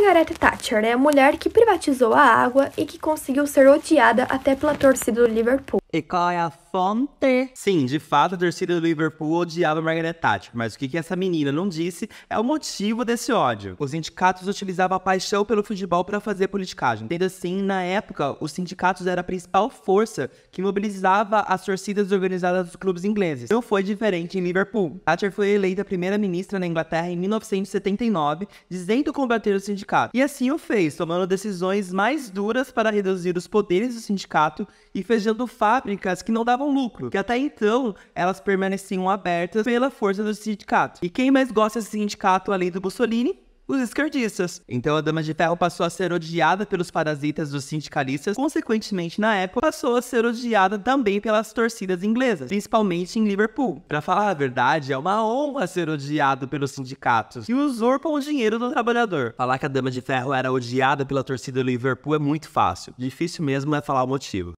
Margaret Thatcher é a mulher que privatizou a água e que conseguiu ser odiada até pela torcida do Liverpool. E qual é a fonte. Sim, de fato, a torcida do Liverpool odiava Margaret Thatcher, mas o que essa menina não disse é o motivo desse ódio. Os sindicatos utilizavam a paixão pelo futebol para fazer politicagem. Tendo assim, na época, os sindicatos eram a principal força que mobilizava as torcidas organizadas dos clubes ingleses. Não foi diferente em Liverpool. Thatcher foi eleita primeira-ministra na Inglaterra em 1979, dizendo combater o sindicato. E assim o fez, tomando decisões mais duras para reduzir os poderes do sindicato e fechando fábricas que não davam um lucro, que até então elas permaneciam abertas pela força do sindicato. E quem mais gosta desse sindicato além do Mussolini? os esquerdistas. Então a Dama de Ferro passou a ser odiada pelos parasitas dos sindicalistas, consequentemente, na época, passou a ser odiada também pelas torcidas inglesas, principalmente em Liverpool. Para falar a verdade, é uma honra ser odiado pelos sindicatos que usurpam o dinheiro do trabalhador. Falar que a Dama de Ferro era odiada pela torcida do Liverpool é muito fácil, difícil mesmo é falar o motivo.